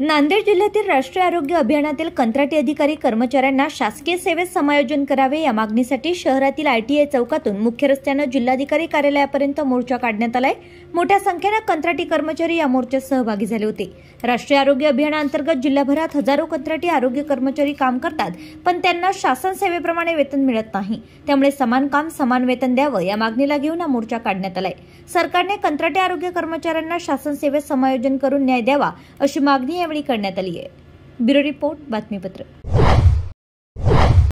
नांदेड जिल्ह्यातील राष्ट्रीय आरोग्य अभियानातील कंत्राटी अधिकारी कर्मचाऱ्यांना शासकीय सेवेत समायोजन करावे या मागणीसाठी शहरातील आयटीआय चौकातून मुख्य रस्त्यानं जिल्हाधिकारी कार्यालयापर्यंत मोर्चा काढण्यात आलाय मोठ्या संख्येनं कंत्राटी कर्मचारी या मोर्चात सहभागी झाले होते राष्ट्रीय आरोग्य अभियानाअंतर्गत जिल्हाभरात हजारो कंत्राटी आरोग्य कर्मचारी काम करतात पण त्यांना शासन सेवेप्रमाणे वेतन मिळत नाही त्यामुळे समान काम समान वेतन द्यावं या मागणीला घेऊन हा मोर्चा काढण्यात आलाय सरकारने कंत्राटी आरोग्य कर्मचाऱ्यांना शासन सेवेत समायोजन करून न्याय द्यावा अशी मागणी यावेळी करण्यात आली आहे ब्युरो रिपोर्ट बातमीपत्र